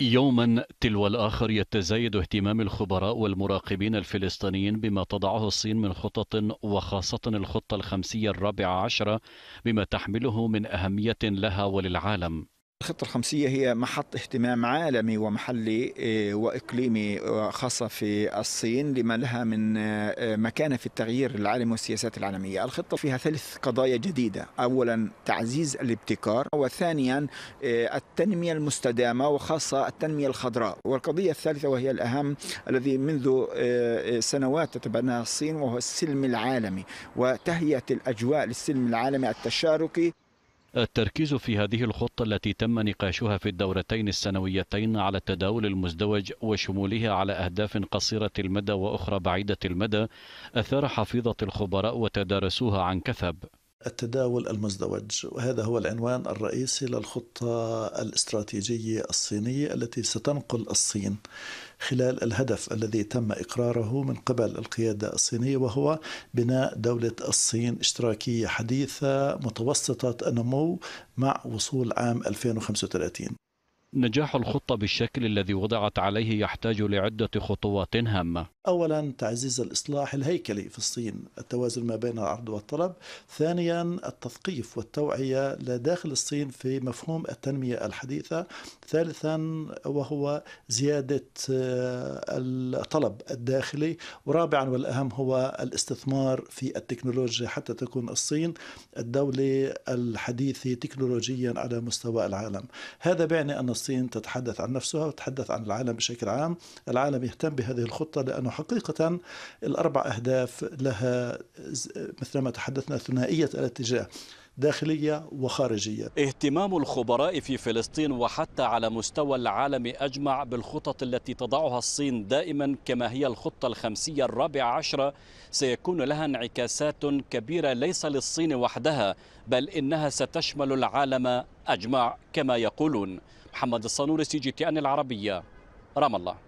يوما تلو الآخر يتزايد اهتمام الخبراء والمراقبين الفلسطينيين بما تضعه الصين من خطط وخاصة الخطة الخمسية الرابعة عشرة بما تحمله من أهمية لها وللعالم الخطة الخمسية هي محط اهتمام عالمي ومحلي آه، وإقليمي خاصة في الصين لما لها من آه، مكانة في التغيير العالمي والسياسات العالمية الخطة فيها ثلاث قضايا جديدة أولا تعزيز الابتكار وثانيا آه، التنمية المستدامة وخاصة التنمية الخضراء والقضية الثالثة وهي الأهم الذي منذ سنوات تتبناها الصين وهو السلم العالمي وتهيئة الأجواء للسلم العالمي التشاركي التركيز في هذه الخطة التي تم نقاشها في الدورتين السنويتين على التداول المزدوج وشمولها على أهداف قصيرة المدى وأخرى بعيدة المدى أثار حفيظة الخبراء وتدارسوها عن كثب التداول المزدوج وهذا هو العنوان الرئيسي للخطة الاستراتيجية الصينية التي ستنقل الصين خلال الهدف الذي تم إقراره من قبل القيادة الصينية وهو بناء دولة الصين اشتراكية حديثة متوسطة النمو مع وصول عام 2035 نجاح الخطة بالشكل الذي وضعت عليه يحتاج لعدة خطوات هامة أولا تعزيز الإصلاح الهيكلي في الصين التوازن ما بين العرض والطلب ثانيا التثقيف والتوعية لداخل الصين في مفهوم التنمية الحديثة ثالثا وهو زيادة آه، الطلب الداخلي ورابعا والأهم هو الاستثمار في التكنولوجيا حتى تكون الصين الدولة الحديثة تكنولوجيا على مستوى العالم هذا بيعني أن الصين تتحدث عن نفسها وتتحدث عن العالم بشكل عام العالم يهتم بهذه الخطة لأنه حقيقة الأربع أهداف لها مثل ما تحدثنا ثنائية الاتجاه داخلية وخارجية اهتمام الخبراء في فلسطين وحتى على مستوى العالم أجمع بالخطط التي تضعها الصين دائما كما هي الخطة الخمسية الرابعة عشرة سيكون لها انعكاسات كبيرة ليس للصين وحدها بل إنها ستشمل العالم أجمع كما يقولون محمد الصنور سي جي تي أن العربية رام الله